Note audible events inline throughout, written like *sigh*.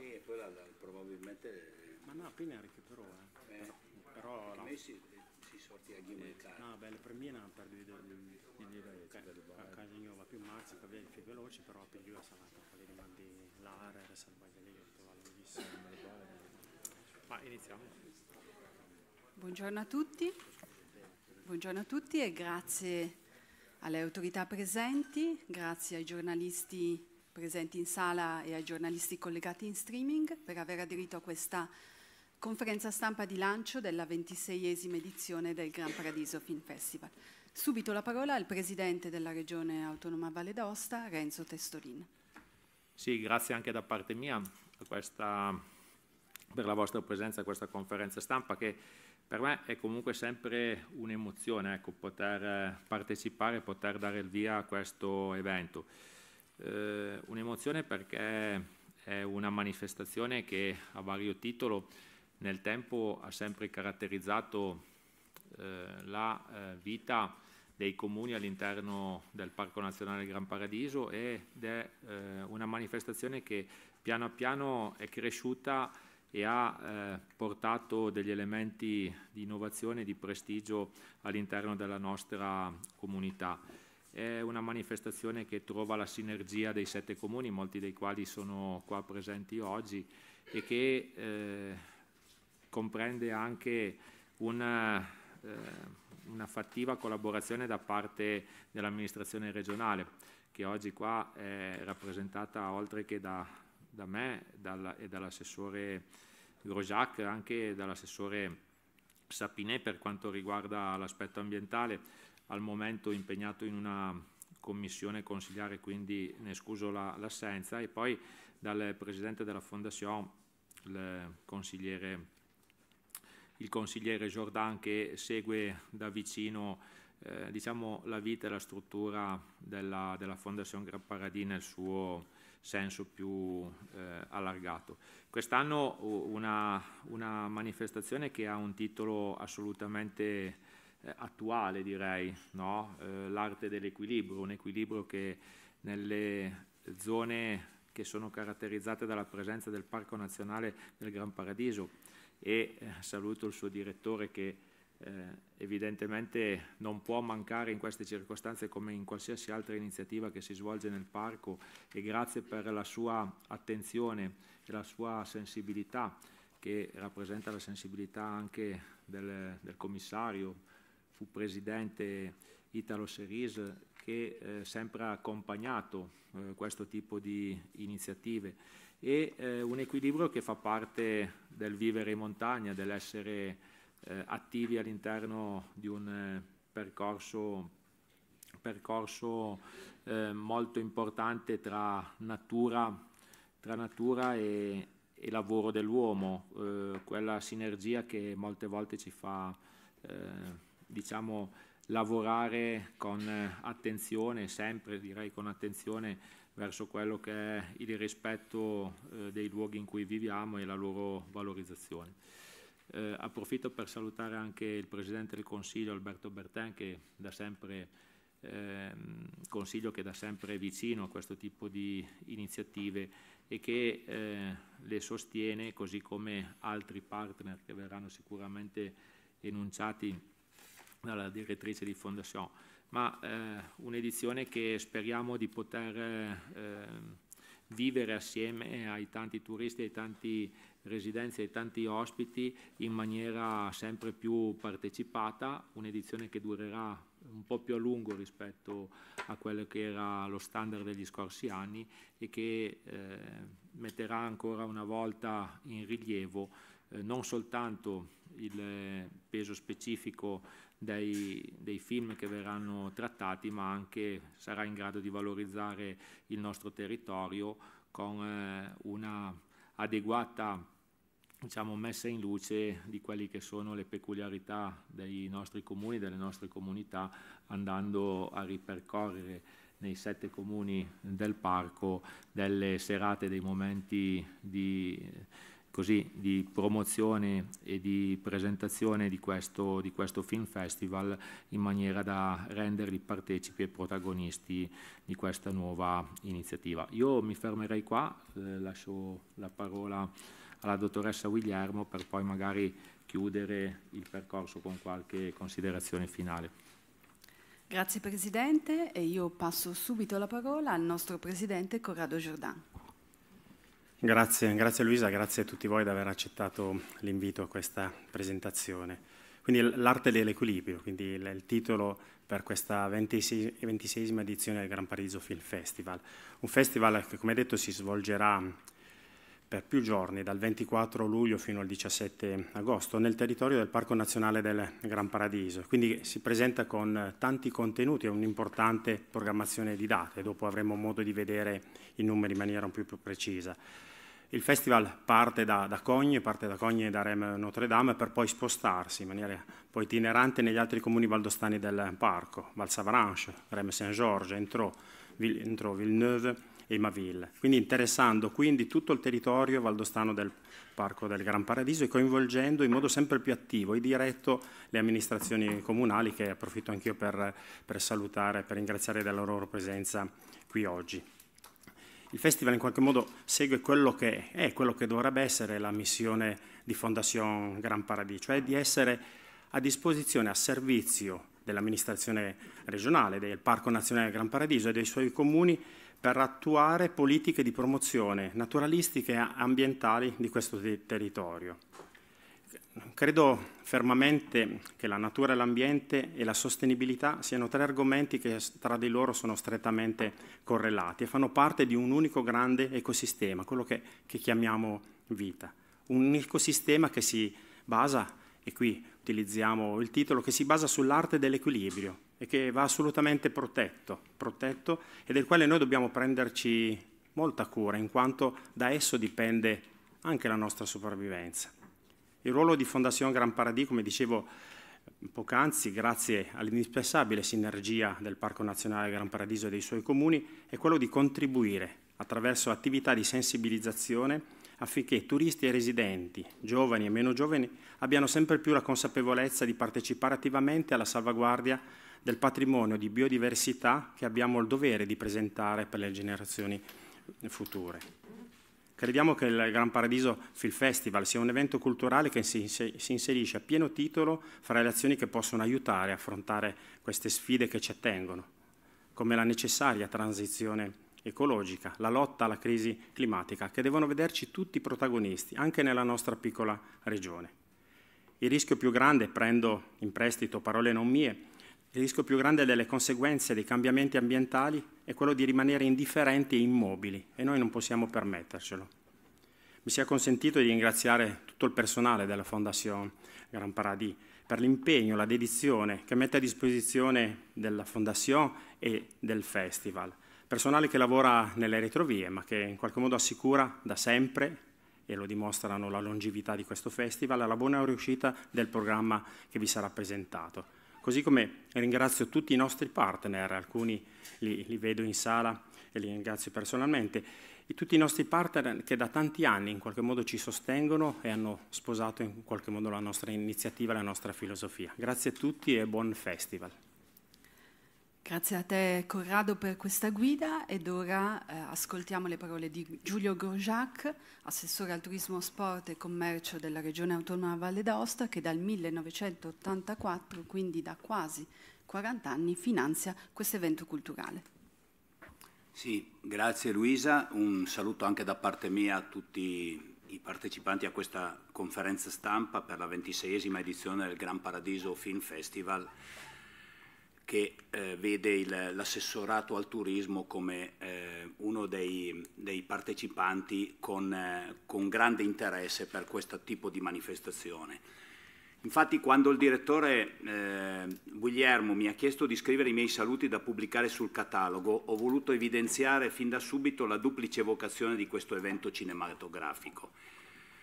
Sì, e poi la, la, probabilmente... Ma no, Pineric però, eh. Beh, però, però no. si, si sorti a Ghimelcare. Eh, no, beh, le premiere per di livello a Casignova più marzo per via più veloci, però per lui è salata quelli di mandi l'area, salvaglia lì, Ma iniziamo. Buongiorno a tutti. Buongiorno a tutti e grazie alle autorità presenti, grazie ai giornalisti presenti in sala e ai giornalisti collegati in streaming per aver aderito a questa conferenza stampa di lancio della ventiseiesima edizione del Gran Paradiso Film Festival. Subito la parola al Presidente della Regione Autonoma Valle d'Aosta, Renzo Testolin. Sì, grazie anche da parte mia questa, per la vostra presenza a questa conferenza stampa che per me è comunque sempre un'emozione ecco, poter eh, partecipare, e poter dare il via a questo evento. Eh, un'emozione perché è una manifestazione che a vario titolo nel tempo ha sempre caratterizzato eh, la eh, vita dei comuni all'interno del Parco Nazionale Gran Paradiso ed è eh, una manifestazione che piano piano è cresciuta e ha eh, portato degli elementi di innovazione e di prestigio all'interno della nostra comunità è una manifestazione che trova la sinergia dei sette comuni, molti dei quali sono qua presenti oggi, e che eh, comprende anche una, eh, una, fattiva collaborazione da parte dell'amministrazione regionale, che oggi qua è rappresentata oltre che da, da me dalla, e dall'assessore Grosjac, anche dall'assessore Sapinè per quanto riguarda l'aspetto ambientale al momento impegnato in una commissione consigliare, quindi ne scuso l'assenza, e poi dal presidente della Fondazione, il consigliere, il consigliere Jordan, che segue da vicino eh, diciamo, la vita e la struttura della, della Fondazione Gran Paradis nel suo senso più eh, allargato. Quest'anno una, una manifestazione che ha un titolo assolutamente eh, attuale direi, no? eh, l'arte dell'equilibrio, un equilibrio che nelle zone che sono caratterizzate dalla presenza del Parco Nazionale del Gran Paradiso e eh, saluto il suo direttore che eh, evidentemente non può mancare in queste circostanze come in qualsiasi altra iniziativa che si svolge nel parco e grazie per la sua attenzione e la sua sensibilità che rappresenta la sensibilità anche del, del commissario fu presidente Italo Seris che eh, sempre ha accompagnato eh, questo tipo di iniziative e eh, un equilibrio che fa parte del vivere in montagna, dell'essere eh, attivi all'interno di un eh, percorso, percorso eh, molto importante tra natura, tra natura e, e, lavoro dell'uomo, quella sinergia che molte volte ci fa diciamo, lavorare con eh, attenzione, sempre direi con attenzione verso quello che è il rispetto eh, dei luoghi in cui viviamo e la loro valorizzazione. Eh, approfitto per salutare anche il Presidente del Consiglio Alberto Bertin che da sempre eh, consiglio che da sempre è vicino a questo tipo di iniziative e che eh, le sostiene così come altri partner che verranno sicuramente enunciati dalla direttrice di Fondation, ma eh, un'edizione che speriamo di poter eh, vivere assieme ai tanti turisti, ai tanti residenze, ai tanti ospiti in maniera sempre più partecipata, un'edizione che durerà un po' più a lungo rispetto a quello che era lo standard degli scorsi anni e che eh, metterà ancora una volta in rilievo eh, non soltanto il peso specifico dei, dei, film che verranno trattati, ma anche sarà in grado di valorizzare il nostro territorio con eh, una adeguata diciamo, messa in luce di quelle che sono le peculiarità dei nostri comuni, delle nostre comunità, andando a ripercorrere nei sette comuni del parco delle serate, dei momenti di così, di promozione e di presentazione di questo, di questo, film festival in maniera da renderli partecipi e protagonisti di questa nuova iniziativa. Io mi fermerei qua, eh, lascio la parola alla dottoressa Guillermo per poi magari chiudere il percorso con qualche considerazione finale. Grazie Presidente e io passo subito la parola al nostro Presidente Corrado Giordano. Grazie, grazie Luisa, grazie a tutti voi di aver accettato l'invito a questa presentazione. Quindi l'arte dell'equilibrio, quindi il titolo per questa 26, edizione del Gran Paradiso Film Festival. Un festival che, come detto, si svolgerà per più giorni, dal 24 luglio fino al 17 agosto, nel territorio del Parco Nazionale del Gran Paradiso. Quindi si presenta con tanti contenuti e un'importante programmazione di date. Dopo avremo modo di vedere i numeri in maniera un po' più precisa. Il festival parte da, da, Cogne, parte da Cogne e da Rem Notre Dame per poi spostarsi in maniera poi itinerante negli altri comuni valdostani del parco, Valsavranche, Rem Saint-Georges, Entrò, Villeneuve e Maville. Quindi interessando quindi tutto il territorio valdostano del Parco del Gran Paradiso e coinvolgendo in modo sempre più attivo e diretto le amministrazioni comunali che approfitto anch'io per, per salutare, per ringraziare della loro presenza qui oggi il festival in qualche modo segue quello che è, quello che dovrebbe essere la missione di Fondazione Gran Paradis, cioè di essere a disposizione, a servizio dell'amministrazione regionale, del Parco Nazionale Gran Paradiso e dei suoi comuni per attuare politiche di promozione naturalistiche e ambientali di questo territorio. Credo fermamente che la natura e l'ambiente e la sostenibilità siano tre argomenti che tra di loro sono strettamente correlati e fanno parte di un unico grande ecosistema, quello che, che chiamiamo vita. Un ecosistema che si basa, e qui utilizziamo il titolo, che si basa sull'arte dell'equilibrio e che va assolutamente protetto, protetto e del quale noi dobbiamo prenderci molta cura, in quanto da esso dipende anche la nostra sopravvivenza. Il ruolo di Fondazione Gran Paradis, come dicevo poc'anzi, grazie all'indispensabile sinergia del Parco Nazionale Gran Paradiso e dei suoi comuni, è quello di contribuire attraverso attività di sensibilizzazione affinché turisti e residenti, giovani e meno giovani, abbiano sempre più la consapevolezza di partecipare attivamente alla salvaguardia del patrimonio di biodiversità che abbiamo il dovere di presentare per le generazioni future. Crediamo che il Gran Paradiso Film Festival sia un evento culturale che si, inserisce a pieno titolo fra le azioni che possono aiutare a affrontare queste sfide che ci attengono, come la necessaria transizione ecologica, la lotta alla crisi climatica, che devono vederci tutti protagonisti, anche nella nostra piccola regione. Il rischio più grande, prendo in prestito parole non mie, il rischio più grande delle conseguenze dei cambiamenti ambientali è quello di rimanere indifferenti e immobili e noi non possiamo permettercelo. Mi sia consentito di ringraziare tutto il personale della Fondazione Gran Paradis per l'impegno, la dedizione che mette a disposizione della Fondazione e del Festival. Personale che lavora nelle retrovie ma che in qualche modo assicura da sempre e lo dimostrano la longevità di questo festival, la buona riuscita del programma che vi sarà presentato. Così come ringrazio tutti i nostri partner, alcuni li, li vedo in sala e li ringrazio personalmente, e tutti i nostri partner che da tanti anni in qualche modo ci sostengono e hanno sposato in qualche modo la nostra iniziativa, la nostra filosofia. Grazie a tutti e buon festival. Grazie a te Corrado per questa guida ed ora eh, ascoltiamo le parole di Giulio Gorgiac, assessore al turismo, sport e commercio della Regione Autonoma Valle d'Aosta che dal 1984, quindi da quasi 40 anni, finanzia questo evento culturale. Sì, grazie Luisa, un saluto anche da parte mia a tutti i partecipanti a questa conferenza stampa per la ventiseiesima edizione del Gran Paradiso Film Festival che eh, vede l'assessorato al turismo come eh, uno dei, dei partecipanti con, eh, con, grande interesse per questo tipo di manifestazione. Infatti quando il direttore eh, Guglielmo mi ha chiesto di scrivere i miei saluti da pubblicare sul catalogo, ho voluto evidenziare fin da subito la duplice vocazione di questo evento cinematografico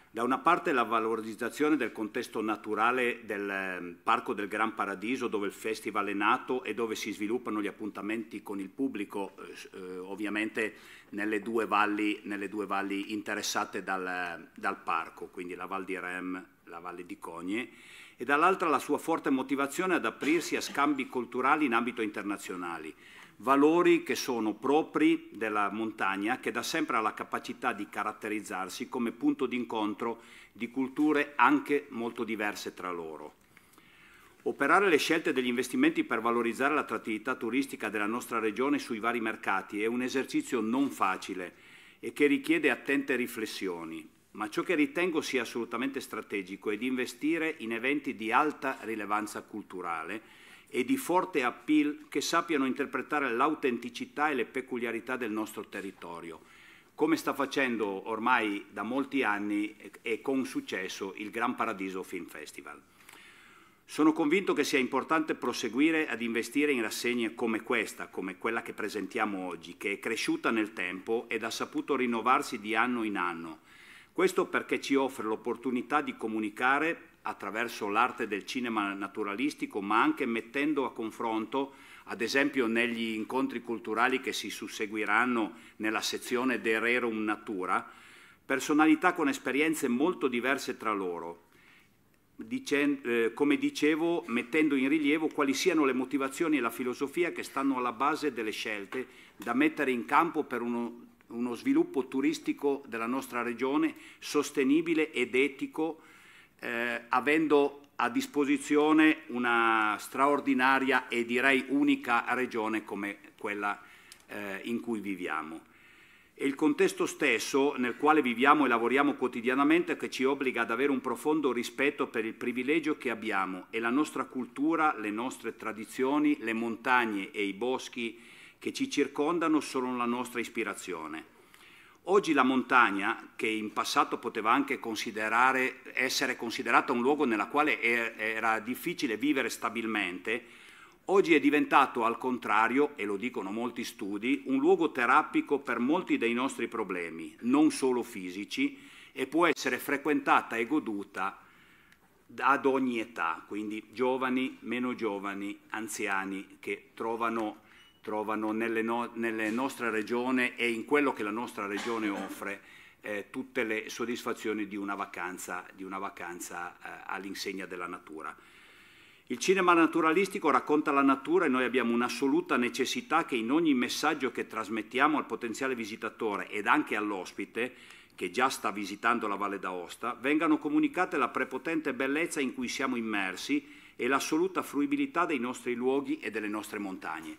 da una parte la valorizzazione del contesto naturale del ehm, Parco del Gran Paradiso dove il festival è nato e dove si sviluppano gli appuntamenti con il pubblico, eh, eh, ovviamente nelle due, valli, nelle due valli interessate dal, dal, parco, quindi la Val di Rem, la Valle di Cogne, e dall'altra la sua forte motivazione ad aprirsi a scambi culturali in ambito internazionale valori che sono propri della montagna, che da sempre ha la capacità di caratterizzarsi come punto d'incontro di culture anche molto diverse tra loro. Operare le scelte degli investimenti per valorizzare l'attrattività turistica della nostra regione sui vari mercati è un esercizio non facile e che richiede attente riflessioni, ma ciò che ritengo sia assolutamente strategico è di investire in eventi di alta rilevanza culturale, e di forte appeal che sappiano interpretare l'autenticità e le peculiarità del nostro territorio, come sta facendo ormai da molti anni e con successo il Gran Paradiso Film Festival. Sono convinto che sia importante proseguire ad investire in rassegne come questa, come quella che presentiamo oggi, che è cresciuta nel tempo ed ha saputo rinnovarsi di anno in anno. Questo perché ci offre l'opportunità di comunicare attraverso l'arte del cinema naturalistico, ma anche mettendo a confronto, ad esempio negli incontri culturali che si susseguiranno nella sezione De Rerum Natura, personalità con esperienze molto diverse tra loro, Dice, eh, come dicevo, mettendo in rilievo quali siano le motivazioni e la filosofia che stanno alla base delle scelte da mettere in campo per uno, uno sviluppo turistico della nostra regione sostenibile ed etico eh, avendo a disposizione una straordinaria e direi unica regione come quella eh, in cui viviamo. E il contesto stesso nel quale viviamo e lavoriamo quotidianamente che ci obbliga ad avere un profondo rispetto per il privilegio che abbiamo e la nostra cultura, le nostre tradizioni, le montagne e i boschi che ci circondano sono la nostra ispirazione. Oggi la montagna, che in passato poteva anche considerare, essere considerata un luogo nella quale era difficile vivere stabilmente, oggi è diventato al contrario, e lo dicono molti studi, un luogo terapico per molti dei nostri problemi, non solo fisici, e può essere frequentata e goduta ad ogni età, quindi giovani, meno giovani, anziani che trovano trovano nelle, no, nelle nostre regioni e in quello che la nostra regione offre eh, tutte le soddisfazioni di una vacanza, vacanza eh, all'insegna della natura. Il cinema naturalistico racconta la natura e noi abbiamo un'assoluta necessità che in ogni messaggio che trasmettiamo al potenziale visitatore ed anche all'ospite, che già sta visitando la Valle d'Aosta, vengano comunicate la prepotente bellezza in cui siamo immersi e l'assoluta fruibilità dei nostri luoghi e delle nostre montagne.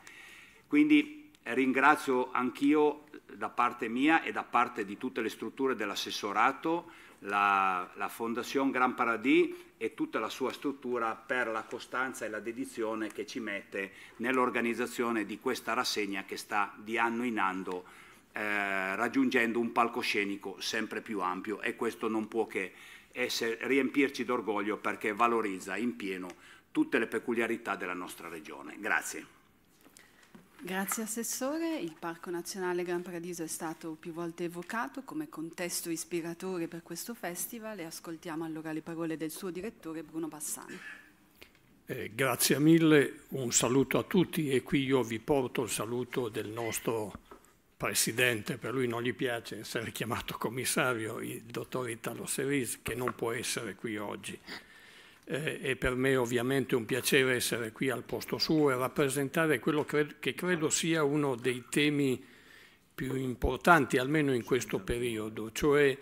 Quindi eh, ringrazio anch'io da parte mia e da parte di tutte le strutture dell'assessorato, la, la Fondazione Gran Paradis e tutta la sua struttura per la costanza e la dedizione che ci mette nell'organizzazione di questa rassegna che sta di anno in anno eh, raggiungendo un palcoscenico sempre più ampio e questo non può che essere, riempirci d'orgoglio perché valorizza in pieno tutte le peculiarità della nostra regione. Grazie. Grazie Assessore, il Parco Nazionale Gran Paradiso è stato più volte evocato come contesto ispiratore per questo festival e ascoltiamo allora le parole del suo direttore Bruno Bassani. Eh, grazie mille, un saluto a tutti e qui io vi porto il saluto del nostro presidente, per lui non gli piace essere chiamato commissario, il dottor Italo Seris, che non può essere qui oggi eh, è per me ovviamente un piacere essere qui al posto suo e rappresentare quello che credo sia uno dei temi più importanti, almeno in questo periodo, cioè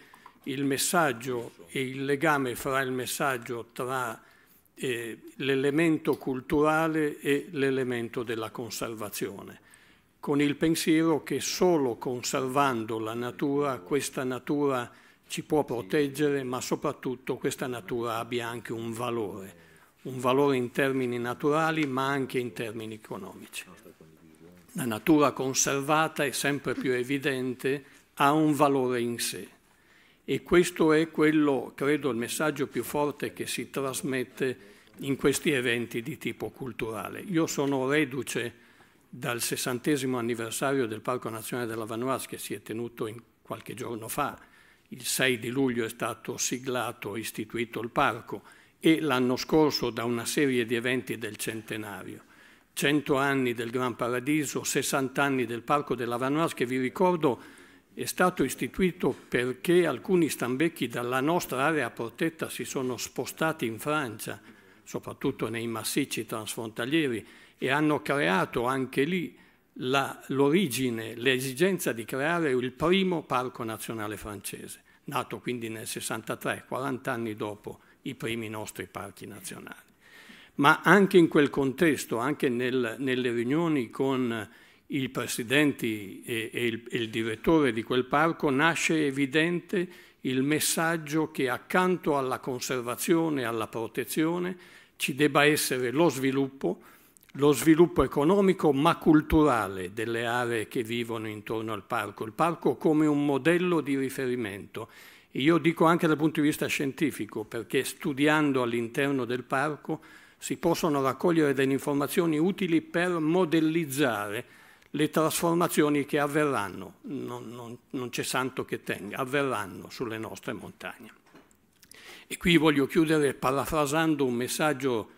il messaggio e il legame fra il messaggio tra eh, l'elemento culturale e l'elemento della conservazione, con il pensiero che solo conservando la natura, questa natura ci può proteggere, ma soprattutto questa natura abbia anche un valore, un valore in termini naturali ma anche in termini economici. La natura conservata è sempre più evidente, ha un valore in sé e questo è quello, credo, il messaggio più forte che si trasmette in questi eventi di tipo culturale. Io sono reduce dal sessantesimo anniversario del Parco Nazionale della Vanuas che si è tenuto qualche giorno fa il 6 di luglio è stato siglato e istituito il parco e l'anno scorso da una serie di eventi del centenario. 100 anni del Gran Paradiso, 60 anni del Parco della Vanoise che vi ricordo è stato istituito perché alcuni stambecchi dalla nostra area protetta si sono spostati in Francia, soprattutto nei massicci transfrontalieri, e hanno creato anche lì l'origine, l'esigenza di creare il primo parco nazionale francese, nato quindi nel 63, 40 anni dopo i primi nostri parchi nazionali. Ma anche in quel contesto, anche nel, nelle riunioni con i presidenti e, e, il, e il direttore di quel parco, nasce evidente il messaggio che accanto alla conservazione e alla protezione ci debba essere lo sviluppo, lo sviluppo economico ma culturale delle aree che vivono intorno al parco, il parco come un modello di riferimento. Io dico anche dal punto di vista scientifico, perché studiando all'interno del parco si possono raccogliere delle informazioni utili per modellizzare le trasformazioni che avverranno, non, non, non c'è santo che tenga, avverranno sulle nostre montagne. E qui voglio chiudere parafrasando un messaggio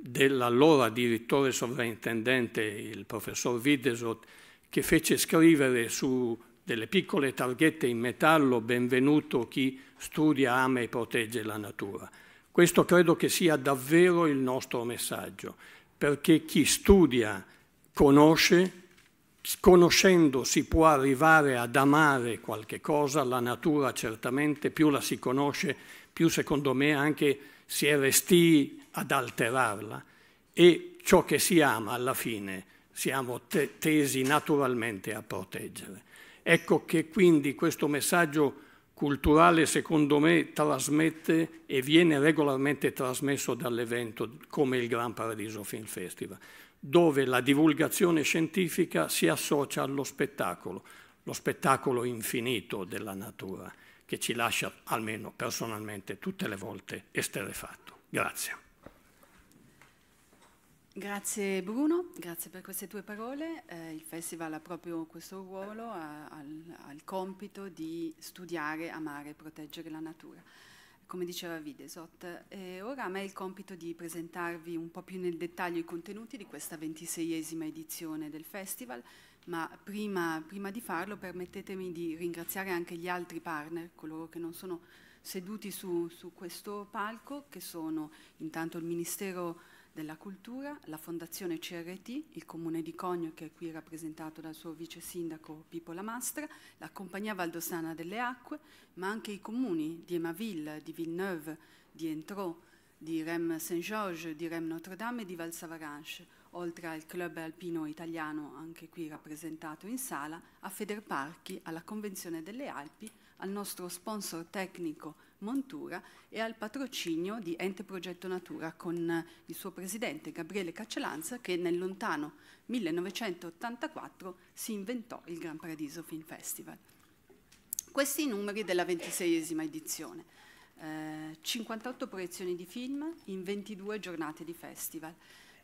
dell'allora direttore sovrintendente, il professor Videsot, che fece scrivere su delle piccole targhette in metallo benvenuto chi studia, ama e protegge la natura. Questo credo che sia davvero il nostro messaggio, perché chi studia, conosce, conoscendo si può arrivare ad amare qualche cosa, la natura certamente, più la si conosce, più secondo me anche si è restii ad alterarla e ciò che si ama alla fine siamo te tesi naturalmente a proteggere. Ecco che quindi questo messaggio culturale secondo me trasmette e viene regolarmente trasmesso dall'evento come il Gran Paradiso Film Festival, dove la divulgazione scientifica si associa allo spettacolo, lo spettacolo infinito della natura che ci lascia almeno personalmente tutte le volte esterefatto. Grazie. Grazie Bruno, grazie per queste tue parole. Eh, il Festival ha proprio questo ruolo, ha, ha, ha, il compito di studiare, amare e proteggere la natura, come diceva Videsot. E eh, ora a me è il compito di presentarvi un po' più nel dettaglio i contenuti di questa ventiseiesima edizione del Festival, ma prima, prima di farlo permettetemi di ringraziare anche gli altri partner, coloro che non sono seduti su, su questo palco, che sono intanto il Ministero della Cultura, la Fondazione CRT, il Comune di Cogno che è qui rappresentato dal suo vice sindaco Pippo Lamastra, la Compagnia Valdosana delle Acque, ma anche i comuni di Emaville, di Villeneuve, di Entraux, di Rem Saint-Georges, di Rem Notre-Dame e di Valsavaranche, oltre al Club Alpino Italiano, anche qui rappresentato in sala, a Federparchi, alla Convenzione delle Alpi, al nostro sponsor tecnico Montura e al patrocinio di Ente Progetto Natura con il suo presidente Gabriele Caccelanza che nel lontano 1984 si inventò il Gran Paradiso Film Festival. Questi i numeri della ventiseiesima edizione. 58 eh, proiezioni di film in 22 giornate di festival.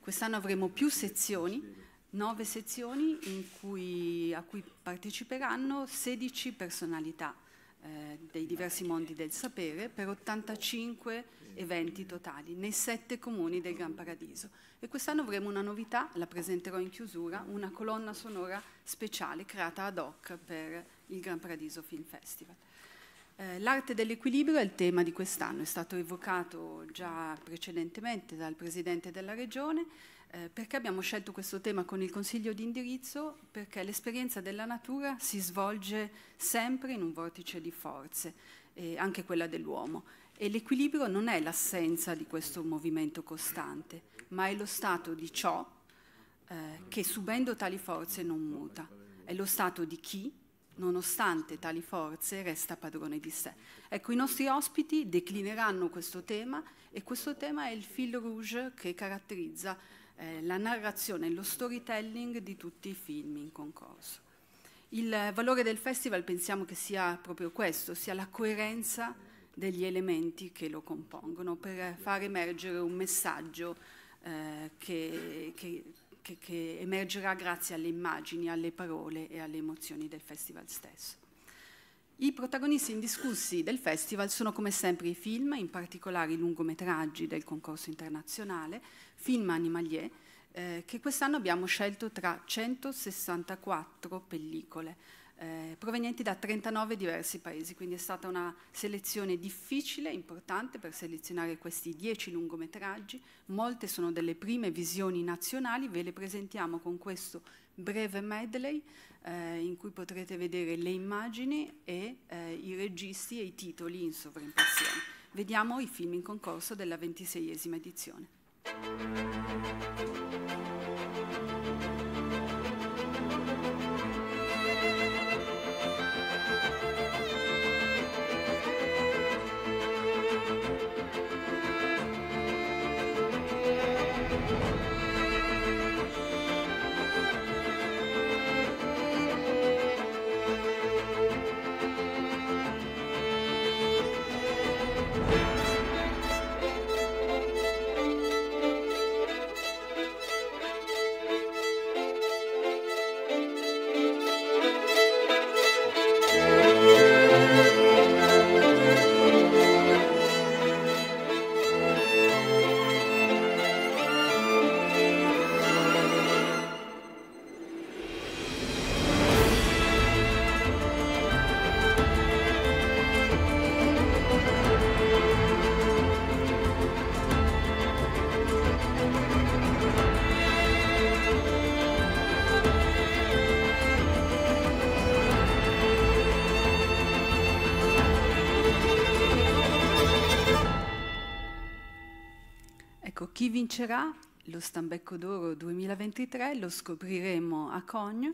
Quest'anno avremo più sezioni 9 sezioni cui, a cui parteciperanno 16 personalità eh, dei diversi mondi del sapere per 85 eventi totali nei sette comuni del Gran Paradiso. E quest'anno avremo una novità, la presenterò in chiusura, una colonna sonora speciale creata ad hoc per il Gran Paradiso Film Festival. Eh, l'arte dell'equilibrio è il tema di quest'anno, è stato evocato già precedentemente dal Presidente della Regione, eh, perché abbiamo scelto questo tema con il consiglio di indirizzo? Perché l'esperienza della natura si svolge sempre in un vortice di forze, eh, anche quella dell'uomo. E l'equilibrio non è l'assenza di questo movimento costante, ma è lo stato di ciò eh, che subendo tali forze non muta. È lo stato di chi, nonostante tali forze, resta padrone di sé. Ecco, i nostri ospiti declineranno questo tema e questo tema è il fil rouge che caratterizza eh, la narrazione e lo storytelling di tutti i film in concorso. Il valore del festival pensiamo che sia proprio questo, sia la coerenza degli elementi che lo compongono per far emergere un messaggio eh, che, che, che, che emergerà grazie alle immagini, alle parole e alle emozioni del festival stesso. I protagonisti indiscussi del festival sono come sempre i film, in particolare i lungometraggi del concorso internazionale, film animalier, eh, che quest'anno abbiamo scelto tra 164 pellicole. Eh, provenienti da 39 diversi paesi, quindi è stata una selezione difficile, importante per selezionare questi 10 lungometraggi, molte sono delle prime visioni nazionali, ve le presentiamo con questo breve medley eh, in cui potrete vedere le immagini e eh, i registi e i titoli in sovraimpressione. Vediamo i film in concorso della ventiseiesima edizione. Thank you. vincerà lo Stambecco d'Oro 2023, lo scopriremo a Cogne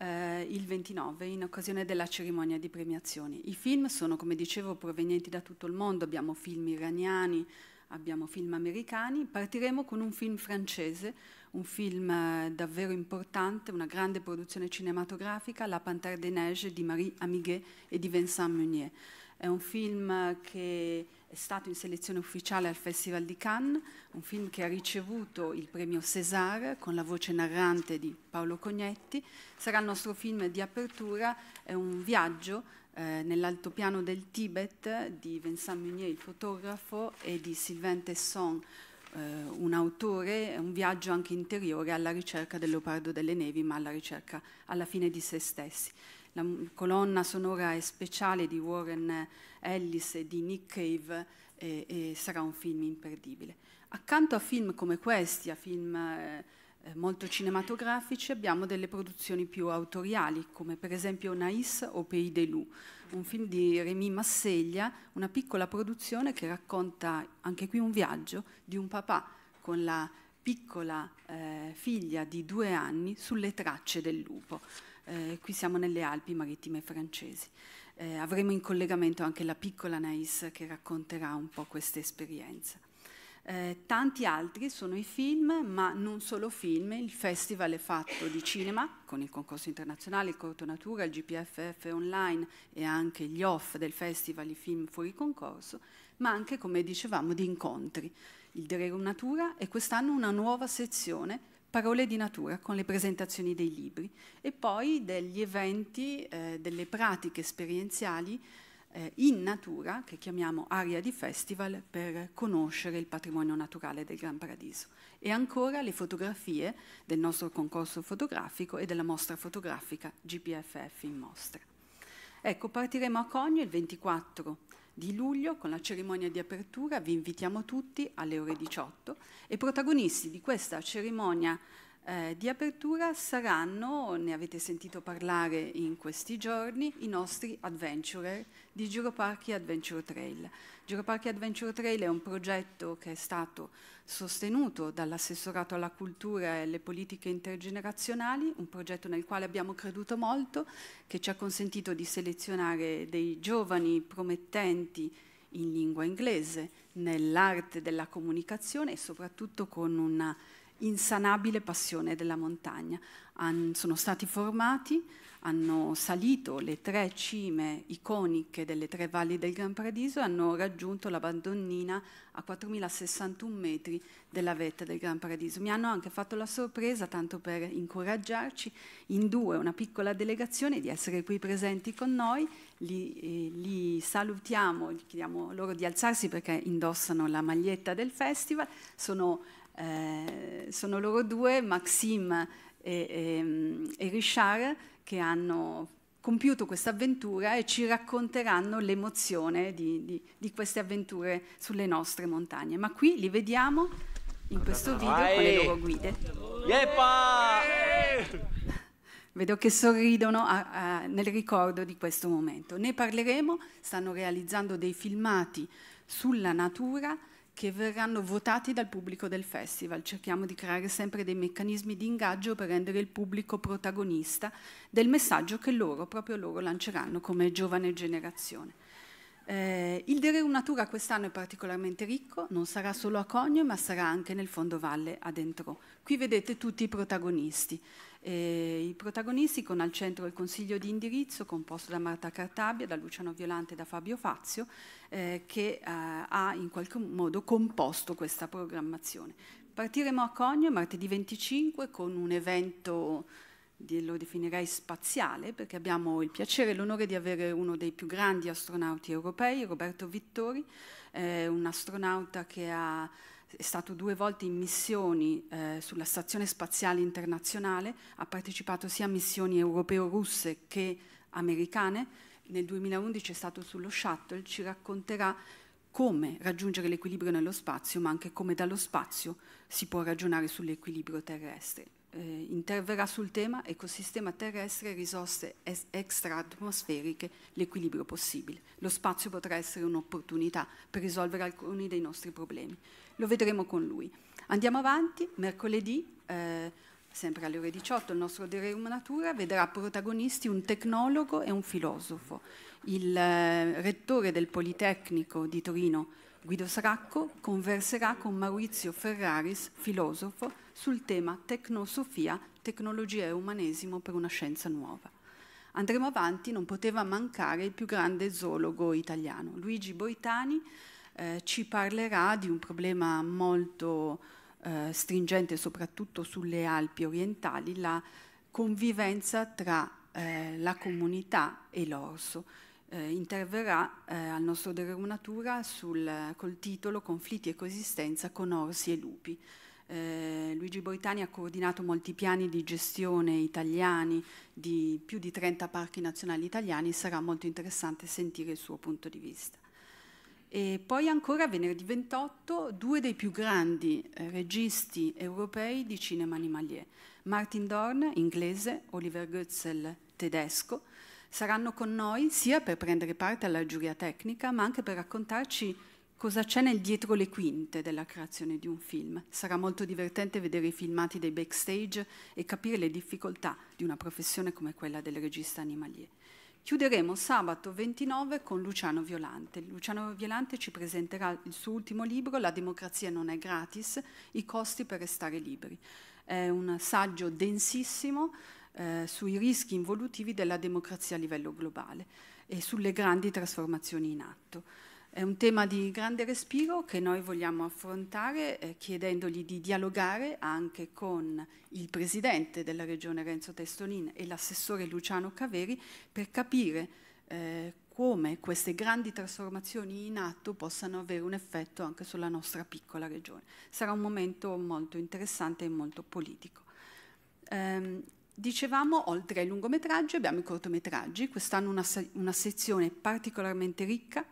eh, il 29 in occasione della cerimonia di premiazioni. I film sono, come dicevo, provenienti da tutto il mondo, abbiamo film iraniani, abbiamo film americani, partiremo con un film francese, un film eh, davvero importante, una grande produzione cinematografica, La Panthère des Neiges di Marie Amiguet e di Vincent Meunier. È un film eh, che è stato in selezione ufficiale al Festival di Cannes, un film che ha ricevuto il premio César con la voce narrante di Paolo Cognetti. Sarà il nostro film di apertura, è un viaggio eh, nell'altopiano del Tibet di Vincent Meunier, il fotografo, e di Sylvain Tesson, eh, un autore, un viaggio anche interiore alla ricerca del leopardo delle nevi, ma alla ricerca alla fine di se stessi. La colonna sonora è speciale di Warren Ellis e di Nick Cave e, e sarà un film imperdibile. Accanto a film come questi, a film eh, eh molto cinematografici, abbiamo delle produzioni più autoriali, come per esempio Naïs o Pays de Loup, un film di Rémi Masseglia, una piccola produzione che racconta anche qui un viaggio di un papà con la piccola eh, figlia di due anni sulle tracce del lupo. Eh, qui siamo nelle Alpi marittime francesi eh, avremo in collegamento anche la piccola Nais che racconterà un po' questa esperienza. Eh, tanti altri sono i film, ma non solo film, il festival è fatto di cinema con il concorso internazionale, il Corto Natura, il GPFF online e anche gli off del festival, i film fuori concorso, ma anche come dicevamo di incontri. Il Dererum Natura è quest'anno una nuova sezione parole di natura con le presentazioni dei libri e poi degli eventi, eh, delle pratiche esperienziali eh, in natura che chiamiamo aria di festival per conoscere il patrimonio naturale del Gran Paradiso e ancora le fotografie del nostro concorso fotografico e della mostra fotografica GPFF in mostra. Ecco, partiremo a Cogno il 24 di luglio con la cerimonia di apertura. Vi invitiamo tutti alle ore 18 e protagonisti di questa cerimonia eh, di apertura saranno, ne avete sentito parlare in questi giorni, i nostri adventurer di Giroparchi Adventure Trail. Giroparchi Adventure Trail è un progetto che è stato sostenuto dall'assessorato alla cultura e alle politiche intergenerazionali, un progetto nel quale abbiamo creduto molto, che ci ha consentito di selezionare dei giovani promettenti in lingua inglese, nell'arte della comunicazione e soprattutto con una insanabile passione della montagna. Han, sono stati formati, hanno salito le tre cime iconiche delle tre valli del Gran Paradiso e hanno raggiunto la Bandonnina a 4061 metri della vetta del Gran Paradiso. Mi hanno anche fatto la sorpresa, tanto per incoraggiarci, in due, una piccola delegazione, di essere qui presenti con noi. Li, eh, li salutiamo, chiediamo loro di alzarsi perché indossano la maglietta del festival. Sono eh, sono loro due, Maxime e, e, e Richard, che hanno compiuto questa avventura e ci racconteranno l'emozione di, di, di, queste avventure sulle nostre montagne. Ma qui li vediamo in questo video con le loro guide. Yeppa! Eh! Vedo che sorridono a, a, nel ricordo di questo momento. Ne parleremo, stanno realizzando dei filmati sulla natura che verranno votati dal pubblico del festival. Cerchiamo di creare sempre dei meccanismi di ingaggio per rendere il pubblico protagonista del messaggio che loro, proprio loro, lanceranno come giovane generazione. Eh, il Dereu Natura quest'anno è particolarmente ricco, non sarà solo a Cogno ma sarà anche nel Fondo Valle a Qui vedete tutti i protagonisti. Eh, I protagonisti con al centro il consiglio di indirizzo composto da Marta Cartabia, da Luciano Violante e da Fabio Fazio eh, che eh, ha in qualche modo composto questa programmazione. Partiremo a Cogno martedì 25 con un evento lo definirei spaziale perché abbiamo il piacere e l'onore di avere uno dei più grandi astronauti europei, Roberto Vittori, eh, un astronauta che ha è stato due volte in missioni eh, sulla Stazione Spaziale Internazionale, ha partecipato sia a missioni europeo-russe che americane, nel 2011 è stato sullo shuttle, ci racconterà come raggiungere l'equilibrio nello spazio, ma anche come dallo spazio si può ragionare sull'equilibrio terrestre. Eh, interverrà sul tema ecosistema terrestre e risorse extraatmosferiche, l'equilibrio possibile. Lo spazio potrà essere un'opportunità per risolvere alcuni dei nostri problemi. Lo vedremo con lui. Andiamo avanti, mercoledì, eh, sempre alle ore 18, il nostro Dereum Natura vedrà protagonisti un tecnologo e un filosofo. Il eh, rettore del Politecnico di Torino, Guido Sracco, converserà con Maurizio Ferraris, filosofo, sul tema Tecnosofia, tecnologia e umanesimo per una scienza nuova. Andremo avanti, non poteva mancare il più grande zoologo italiano, Luigi Boitani, eh, ci parlerà di un problema molto eh, stringente soprattutto sulle Alpi orientali, la convivenza tra eh, la comunità e l'orso. Eh, interverrà eh, al nostro Deregunatura col titolo Conflitti e coesistenza con orsi e lupi. Eh, Luigi Boitani ha coordinato molti piani di gestione italiani di più di 30 parchi nazionali italiani, sarà molto interessante sentire il suo punto di vista. E poi ancora venerdì 28 due dei più grandi eh, registi europei di cinema animalier, Martin Dorn inglese, Oliver Goetzel tedesco, saranno con noi sia per prendere parte alla giuria tecnica ma anche per raccontarci cosa c'è nel dietro le quinte della creazione di un film. Sarà molto divertente vedere i filmati dei backstage e capire le difficoltà di una professione come quella del regista animalier. Chiuderemo sabato 29 con Luciano Violante. Luciano Violante ci presenterà il suo ultimo libro, La democrazia non è gratis, i costi per restare liberi. È un saggio densissimo eh, sui rischi involutivi della democrazia a livello globale e sulle grandi trasformazioni in atto. È un tema di grande respiro che noi vogliamo affrontare eh, chiedendogli di dialogare anche con il presidente della regione Renzo Testonin e l'assessore Luciano Caveri per capire eh, come queste grandi trasformazioni in atto possano avere un effetto anche sulla nostra piccola regione. Sarà un momento molto interessante e molto politico. Ehm, Dicevamo, oltre ai lungometraggi abbiamo i cortometraggi, quest'anno una, una sezione particolarmente ricca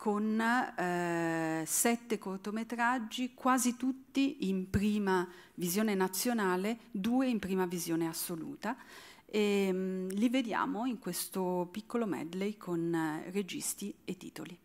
con eh, sette cortometraggi, quasi tutti in prima visione nazionale, due in prima visione assoluta. E, ehm, mh, li vediamo in questo piccolo medley con eh, registi e titoli.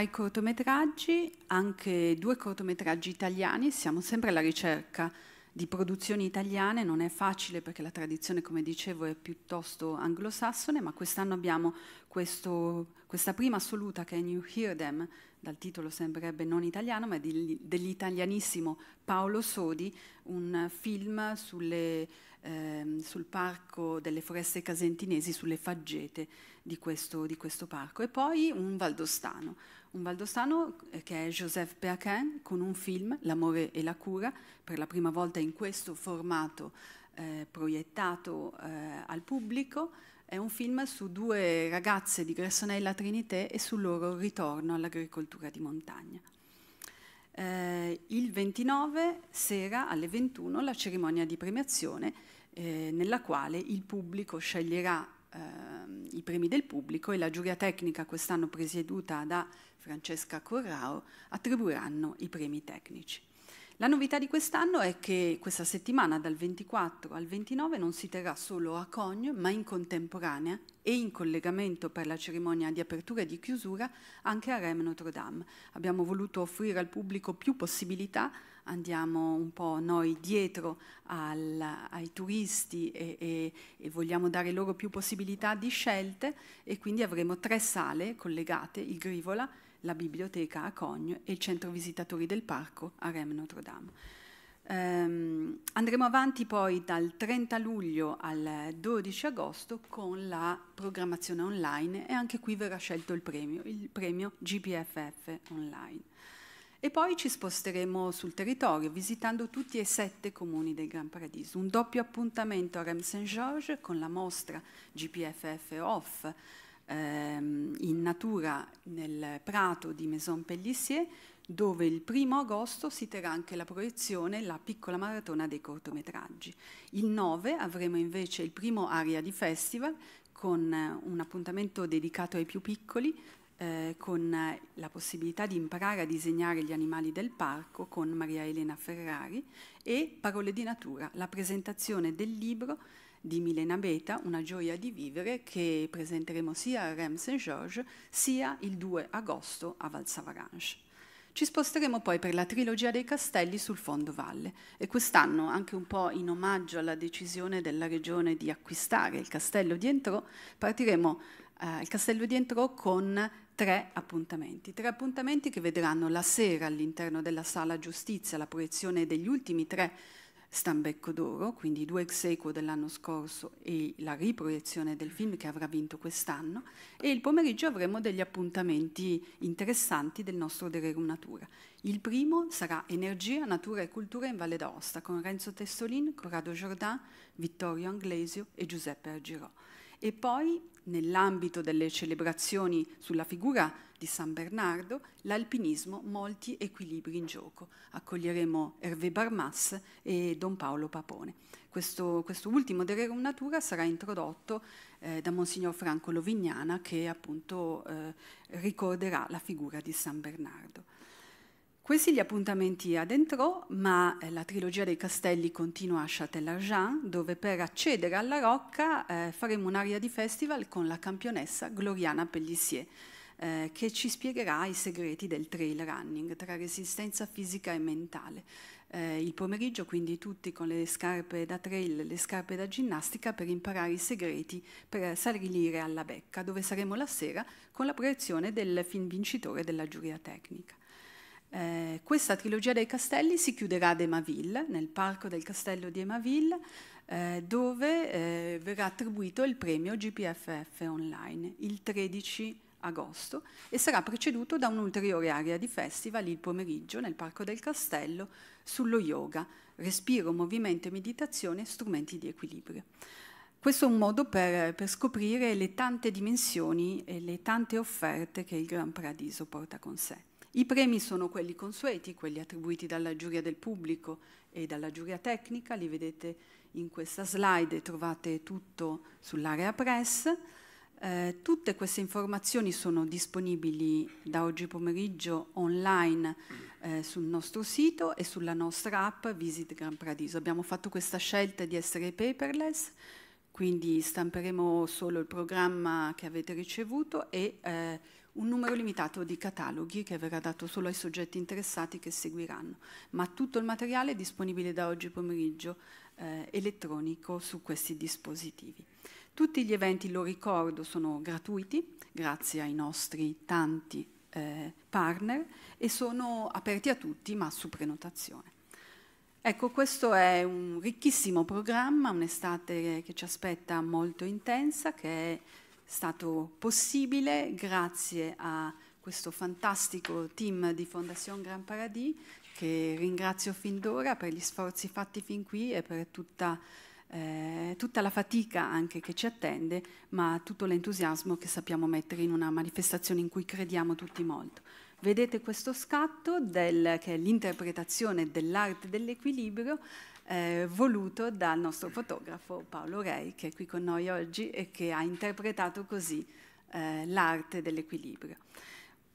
i cortometraggi, anche due cortometraggi italiani, siamo sempre alla ricerca di produzioni italiane, non è facile perché la tradizione, come dicevo, è piuttosto anglosassone, ma quest'anno abbiamo questo, questa prima assoluta che è New Hear Them, dal titolo sembrerebbe non italiano, ma dell'italianissimo Paolo Sodi, un film sulle ehm, sul parco delle foreste casentinesi, sulle faggete di questo, di questo parco. E poi un valdostano, un valdostano eh, che è Joseph Peaquin con un film, L'amore e la cura, per la prima volta in questo formato eh, proiettato eh, al pubblico. È un film su due ragazze di Gressonella Trinité e sul loro ritorno all'agricoltura di montagna eh, il 29 sera alle 21 la cerimonia di premiazione eh, nella quale il pubblico sceglierà eh, i premi del pubblico e la giuria tecnica quest'anno presieduta da Francesca Corrao attribuiranno i premi tecnici. La novità di quest'anno è che questa settimana dal 24 al 29 non si terrà solo a Cogno, ma in contemporanea e in collegamento per la cerimonia di apertura e di chiusura anche a Rem Notre Dame. Abbiamo voluto offrire al pubblico più possibilità, andiamo un po' noi dietro al, ai turisti e, e, e, vogliamo dare loro più possibilità di scelte e quindi avremo tre sale collegate, il Grivola, la biblioteca a Cogne e il centro visitatori del parco a Rem Notre Dame. Um, andremo avanti poi dal 30 luglio al 12 agosto con la programmazione online e anche qui verrà scelto il premio, il premio GPFF online. E poi ci sposteremo sul territorio visitando tutti e sette comuni del Gran Paradiso. Un doppio appuntamento a Rem Saint-Georges con la mostra GPFF Off ehm, in natura nel prato di Maison Pellissier, dove il primo agosto si terrà anche la proiezione La piccola maratona dei cortometraggi. Il 9 avremo invece il primo area di Festival con eh, un appuntamento dedicato ai più piccoli, eh, con eh, la possibilità di imparare a disegnare gli animali del parco con Maria Elena Ferrari e Parole di Natura, la presentazione del libro di Milena Beta, Una gioia di vivere, che presenteremo sia a Rem Saint-Georges sia il 2 agosto a Valsavaranche. Ci sposteremo poi per la trilogia dei castelli sul fondo valle e quest'anno, anche un po' in omaggio alla decisione della regione di acquistare il castello di Entrò, partiremo al eh, castello di Entrò con tre appuntamenti. Tre appuntamenti che vedranno la sera all'interno della sala giustizia la proiezione degli ultimi tre Stambecco d'Oro, quindi due ex equo dell'anno scorso e la riproiezione del film che avrà vinto quest'anno, e il pomeriggio avremo degli appuntamenti interessanti del nostro De Rerum Natura. Il primo sarà Energia, Natura e Cultura in Valle d'Aosta con Renzo Testolin, Corrado Giordà, Vittorio Anglesio e Giuseppe Argirò. E poi, nell'ambito delle celebrazioni sulla figura di San Bernardo, l'alpinismo, molti equilibri in gioco. Accoglieremo Hervé Barmas e Don Paolo Papone. Questo, questo ultimo del Rerum Natura sarà introdotto eh, da Monsignor Franco Lovignana che appunto eh, ricorderà la figura di San Bernardo. Questi gli appuntamenti ad Entrò, ma eh, la trilogia dei castelli continua a Châtel-Argent, dove per accedere alla Rocca eh, faremo un'aria di festival con la campionessa Gloriana Pellissier eh, che ci spiegherà i segreti del trail running tra resistenza fisica e mentale. Eh, il pomeriggio quindi tutti con le scarpe da trail, le scarpe da ginnastica per imparare i segreti per salire alla becca dove saremo la sera con la proiezione del film vincitore della giuria tecnica. Eh, questa trilogia dei castelli si chiuderà ad Emaville, nel parco del castello di Emaville, eh, dove eh, verrà attribuito il premio GPFF online il 13 agosto e sarà preceduto da un'ulteriore area di festival il pomeriggio nel Parco del Castello sullo yoga, respiro, movimento e meditazione, strumenti di equilibrio. Questo è un modo per, per scoprire le tante dimensioni e le tante offerte che il Gran Paradiso porta con sé. I premi sono quelli consueti, quelli attribuiti dalla giuria del pubblico e dalla giuria tecnica, li vedete in questa slide, trovate tutto sull'area press. Eh, tutte queste informazioni sono disponibili da oggi pomeriggio online eh, sul nostro sito e sulla nostra app Visit Gran Paradiso. Abbiamo fatto questa scelta di essere paperless, quindi stamperemo solo il programma che avete ricevuto e eh, un numero limitato di cataloghi che verrà dato solo ai soggetti interessati che seguiranno, ma tutto il materiale è disponibile da oggi pomeriggio eh, elettronico su questi dispositivi. Tutti gli eventi, lo ricordo, sono gratuiti, grazie ai nostri tanti eh, partner, e sono aperti a tutti, ma su prenotazione. Ecco, questo è un ricchissimo programma, un'estate che ci aspetta molto intensa, che è stato possibile grazie a questo fantastico team di Fondazione Gran Paradis, che ringrazio fin d'ora per gli sforzi fatti fin qui e per tutta la eh, tutta la fatica anche che ci attende, ma tutto l'entusiasmo che sappiamo mettere in una manifestazione in cui crediamo tutti molto. Vedete questo scatto del, che è l'interpretazione dell'arte dell'equilibrio eh, voluto dal nostro fotografo Paolo Rei che è qui con noi oggi e che ha interpretato così eh, l'arte dell'equilibrio.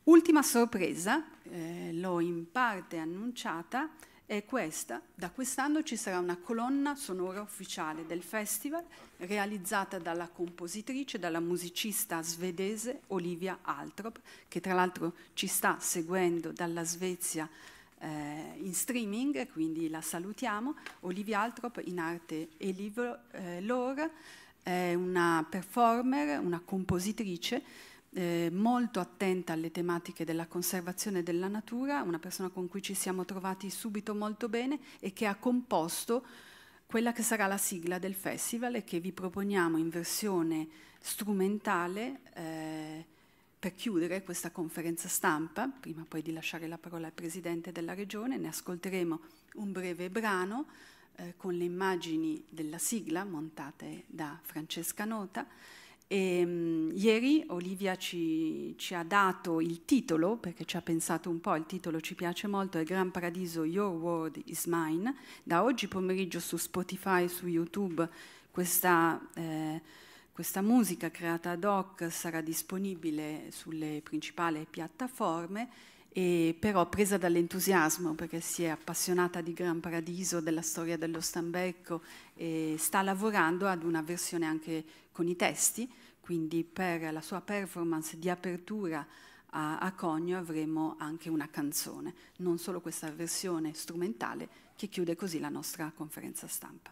Ultima sorpresa, eh, l'ho in parte annunciata, e questa, da quest'anno ci sarà una colonna sonora ufficiale del festival realizzata dalla compositrice, dalla musicista svedese Olivia Altrop, che tra l'altro ci sta seguendo dalla Svezia eh, in streaming, quindi la salutiamo. Olivia Altrop in arte Eliv eh, Lore, è una performer, una compositrice eh, molto attenta alle tematiche della conservazione della natura, una persona con cui ci siamo trovati subito molto bene e che ha composto quella che sarà la sigla del festival e che vi proponiamo in versione strumentale eh, per chiudere questa conferenza stampa, prima poi di lasciare la parola al Presidente della Regione, ne ascolteremo un breve brano eh, con le immagini della sigla montate da Francesca Nota e, ehm, ieri Olivia ci, ci, ha dato il titolo, perché ci ha pensato un po', il titolo ci piace molto, è Gran Paradiso Your World is Mine. Da oggi pomeriggio su Spotify e su YouTube questa, eh, questa musica creata ad hoc sarà disponibile sulle principali piattaforme e però presa dall'entusiasmo perché si è appassionata di Gran Paradiso, della storia dello Stambecco e sta lavorando ad una versione anche con i testi, quindi per la sua performance di apertura a, a Cogno avremo anche una canzone, non solo questa versione strumentale che chiude così la nostra conferenza stampa.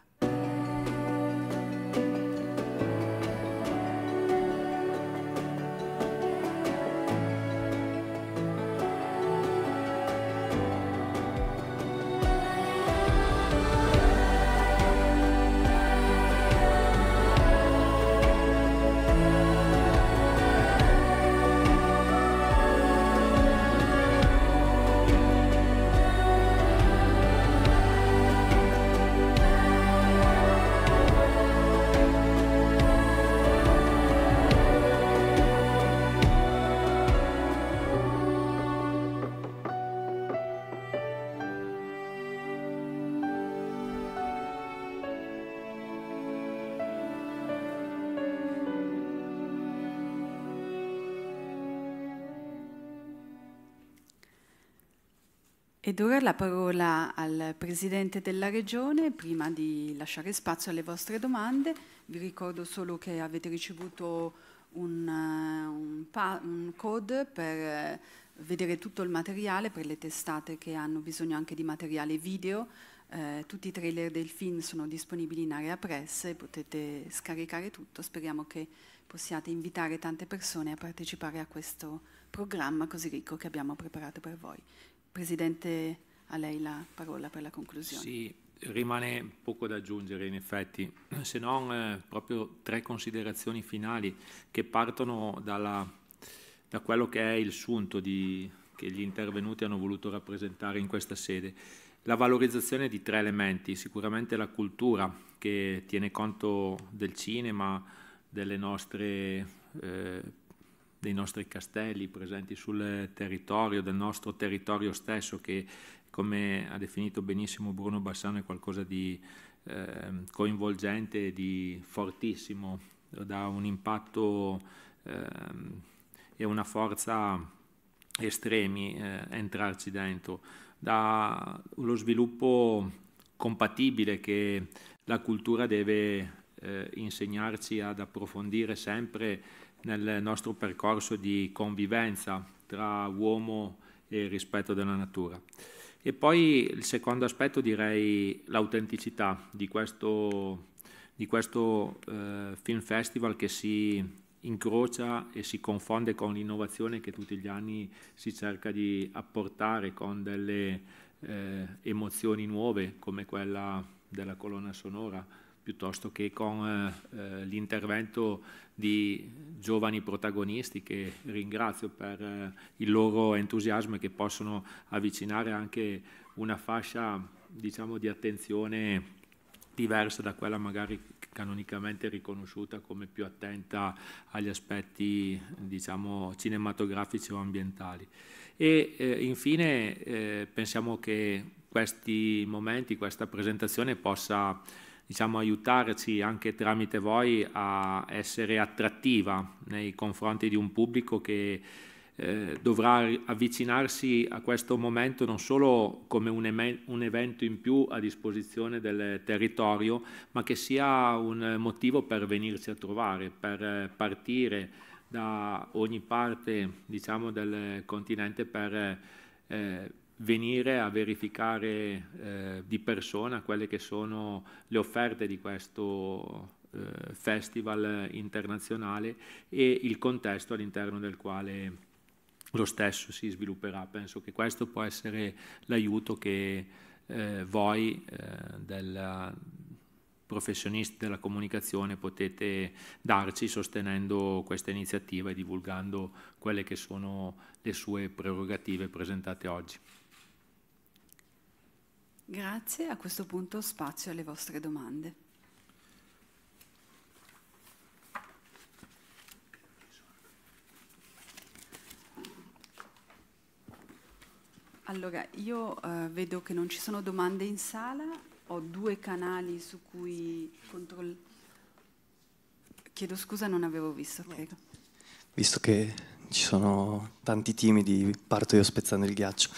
Ed ora la parola al Presidente della Regione. Prima di lasciare spazio alle vostre domande, vi ricordo solo che avete ricevuto un, eh, un, un, code per eh, vedere tutto il materiale per le testate che hanno bisogno anche di materiale video. Eh, tutti i trailer del film sono disponibili in area press e potete scaricare tutto. Speriamo che possiate invitare tante persone a partecipare a questo programma così ricco che abbiamo preparato per voi. Presidente, a lei la parola per la conclusione. Sì, rimane poco da aggiungere in effetti, *clears throat* se non eh, proprio tre considerazioni finali che partono dalla, da quello che è il sunto di, che gli intervenuti hanno voluto rappresentare in questa sede. La valorizzazione di tre elementi, sicuramente la cultura che tiene conto del cinema, delle nostre eh, dei nostri castelli presenti sul territorio, del nostro territorio stesso che come ha definito benissimo Bruno Bassano è qualcosa di eh, coinvolgente, di fortissimo, dà un impatto eh, e una forza estremi eh, entrarci dentro, da lo sviluppo compatibile che la cultura deve eh, insegnarci ad approfondire sempre nel nostro percorso di convivenza tra uomo e rispetto della natura. E poi il secondo aspetto direi l'autenticità di questo, di questo eh, film festival che si incrocia e si confonde con l'innovazione che tutti gli anni si cerca di apportare con delle eh, emozioni nuove come quella della colonna sonora piuttosto che con eh, eh, l'intervento di giovani protagonisti che ringrazio per eh, il loro entusiasmo e che possono avvicinare anche una fascia diciamo, di attenzione diversa da quella magari canonicamente riconosciuta come più attenta agli aspetti diciamo, cinematografici o ambientali. E eh, infine eh, pensiamo che questi momenti, questa presentazione possa diciamo, aiutarci anche tramite voi a essere attrattiva nei confronti di un pubblico che eh, dovrà avvicinarsi a questo momento non solo come un, un, evento in più a disposizione del territorio, ma che sia un motivo per venirci a trovare, per partire da ogni parte diciamo, del continente per eh, venire a verificare eh, di persona quelle che sono le offerte di questo eh, festival internazionale e il contesto all'interno del quale lo stesso si svilupperà. Penso che questo può essere l'aiuto che eh, voi eh, della, professionisti della comunicazione potete darci sostenendo questa iniziativa e divulgando quelle che sono le sue prerogative presentate oggi. Grazie, a questo punto spazio alle vostre domande. Allora, io eh, vedo che non ci sono domande in sala, ho due canali su cui controllare. Chiedo scusa, non avevo visto, prego. Visto che ci sono tanti timidi, parto io spezzando il ghiaccio.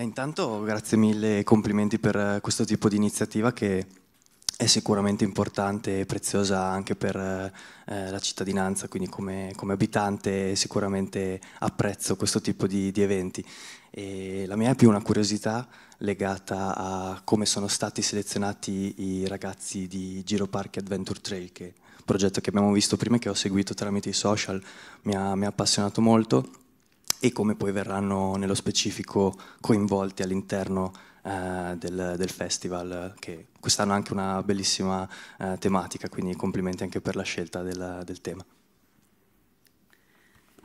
E intanto grazie mille e complimenti per eh, questo tipo di iniziativa che è sicuramente importante e preziosa anche per eh, eh, la cittadinanza, quindi come, come, abitante sicuramente apprezzo questo tipo di, di eventi. E la mia è più una curiosità legata a come sono stati selezionati i ragazzi di Giro Park Adventure Trail, che è un progetto che abbiamo visto prima e che ho seguito tramite i social, mi ha, mi ha appassionato molto e come poi verranno nello specifico coinvolti all'interno eh, del, del, festival, che quest'anno ha anche una bellissima eh, tematica, quindi complimenti anche per la scelta del, del tema.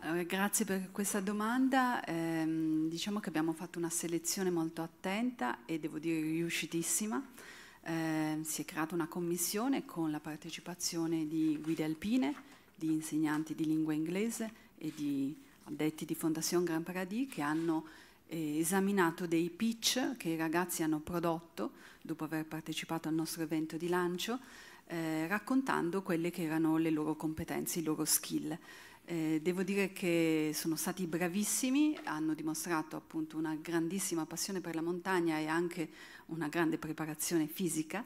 Eh, grazie per questa domanda. Eh, diciamo che abbiamo fatto una selezione molto attenta e devo dire riuscitissima. Eh, si è creata una commissione con la partecipazione di guide alpine, di insegnanti di lingua inglese e di addetti di Fondazione Gran Paradis che hanno eh, esaminato dei pitch che i ragazzi hanno prodotto dopo aver partecipato al nostro evento di lancio, eh, raccontando quelle che erano le loro competenze, i loro skill. Eh, devo dire che sono stati bravissimi, hanno dimostrato appunto una grandissima passione per la montagna e anche una grande preparazione fisica,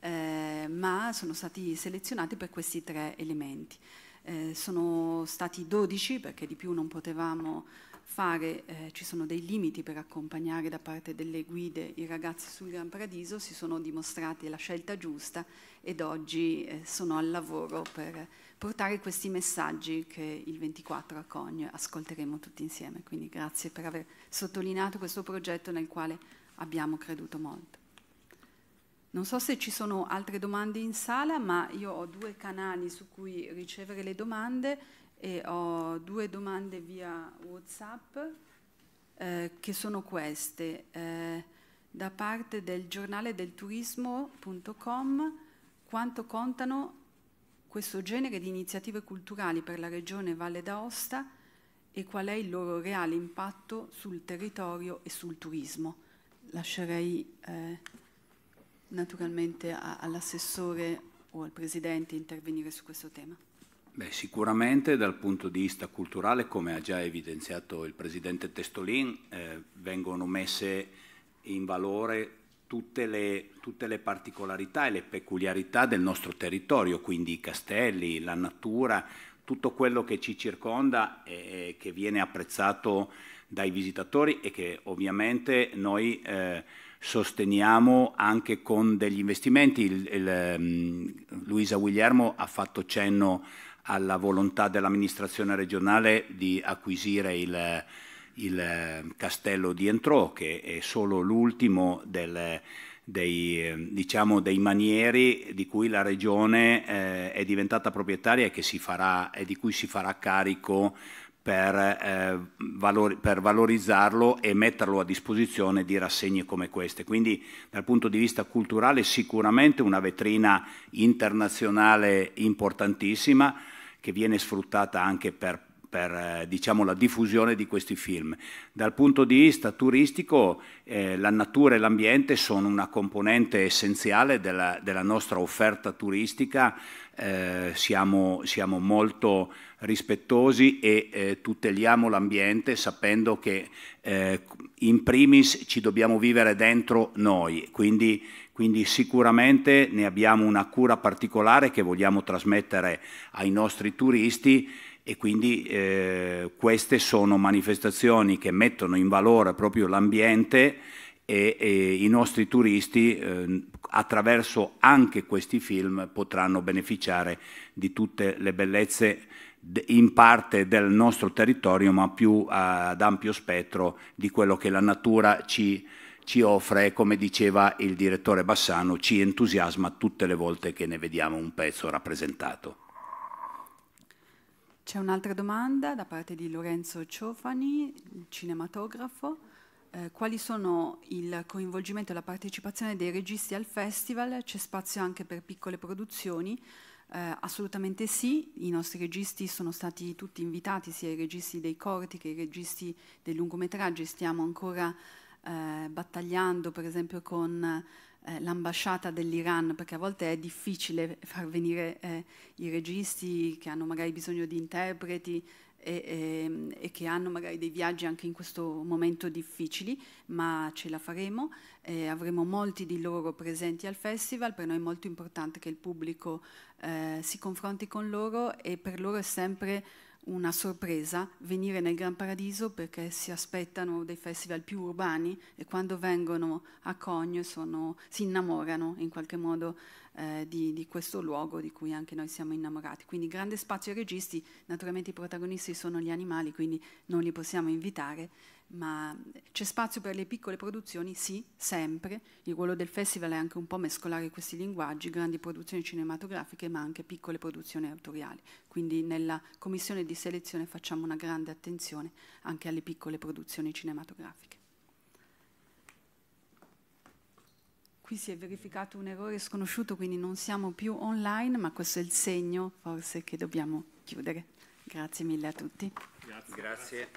eh, ma sono stati selezionati per questi tre elementi eh, sono stati 12 perché di più non potevamo fare, eh, ci sono dei limiti per accompagnare da parte delle guide i ragazzi sul Gran Paradiso, si sono dimostrati la scelta giusta ed oggi eh, sono al lavoro per portare questi messaggi che il 24 a Cogne ascolteremo tutti insieme. Quindi grazie per aver sottolineato questo progetto nel quale abbiamo creduto molto. Non so se ci sono altre domande in sala, ma io ho due canali su cui ricevere le domande e ho due domande via WhatsApp eh, che sono queste. Eh, da parte del giornale del turismo.com quanto contano questo genere di iniziative culturali per la regione Valle d'Aosta e qual è il loro reale impatto sul territorio e sul turismo. Lascerei eh, naturalmente all'assessore o al presidente intervenire su questo tema? Beh, sicuramente dal punto di vista culturale, come ha già evidenziato il Presidente Testolin, eh, vengono messe in valore tutte le, tutte le, particolarità e le peculiarità del nostro territorio, quindi i castelli, la natura, tutto quello che ci circonda e, che viene apprezzato dai visitatori e che ovviamente noi... Eh, sosteniamo anche con degli investimenti. Il, il, ehm, Luisa Guglielmo ha fatto cenno alla volontà dell'amministrazione regionale di acquisire il, il ehm, castello di Entrò, che è solo l'ultimo del dei, ehm, diciamo, dei, manieri di cui la Regione eh, è diventata proprietaria e, farà, e, di cui si farà carico per, eh, valori, per, valorizzarlo e metterlo a disposizione di rassegne come queste. Quindi dal punto di vista culturale sicuramente una vetrina internazionale importantissima che viene sfruttata anche per per eh, diciamo, la diffusione di questi film. Dal punto di vista turistico eh, la natura e l'ambiente sono una componente essenziale della, della nostra offerta turistica, eh, siamo, siamo, molto rispettosi e eh, tuteliamo l'ambiente sapendo che eh, in primis ci dobbiamo vivere dentro noi, quindi quindi sicuramente ne abbiamo una cura particolare che vogliamo trasmettere ai nostri turisti e quindi eh, queste sono manifestazioni che mettono in valore proprio l'ambiente e, e, i nostri turisti eh, attraverso anche questi film potranno beneficiare di tutte le bellezze in parte del nostro territorio ma più ad ampio spettro di quello che la natura ci, ci offre e come diceva il direttore Bassano ci entusiasma tutte le volte che ne vediamo un pezzo rappresentato. C'è un'altra domanda da parte di Lorenzo Ciofani, il cinematografo. Eh, quali sono il coinvolgimento e la partecipazione dei registi al festival? C'è spazio anche per piccole produzioni? Eh, assolutamente sì, i nostri registi sono stati tutti invitati, sia i registi dei corti che i registi dei lungometraggi. Stiamo ancora eh, battagliando, per esempio, con eh, l'ambasciata dell'Iran, perché a volte è difficile far venire eh, i registi che hanno magari bisogno di interpreti e, e, ehm, e, che hanno magari dei viaggi anche in questo momento difficili, ma ce la faremo, eh, avremo molti di loro presenti al festival, per noi è molto importante che il pubblico eh, si confronti con loro e per loro è sempre una sorpresa venire nel Gran Paradiso perché si aspettano dei festival più urbani e quando vengono a Cogno sono, si innamorano in qualche modo eh, di, di, questo luogo di cui anche noi siamo innamorati. Quindi grande spazio ai registi, naturalmente i protagonisti sono gli animali, quindi non li possiamo invitare, ma c'è spazio per le piccole produzioni, sì, sempre. Il ruolo del festival è anche un po' mescolare questi linguaggi, grandi produzioni cinematografiche, ma anche piccole produzioni autoriali. Quindi nella commissione di selezione facciamo una grande attenzione anche alle piccole produzioni cinematografiche. Qui si è verificato un errore sconosciuto, quindi non siamo più online, ma questo è il segno forse che dobbiamo chiudere. Grazie mille a tutti. Grazie. Grazie.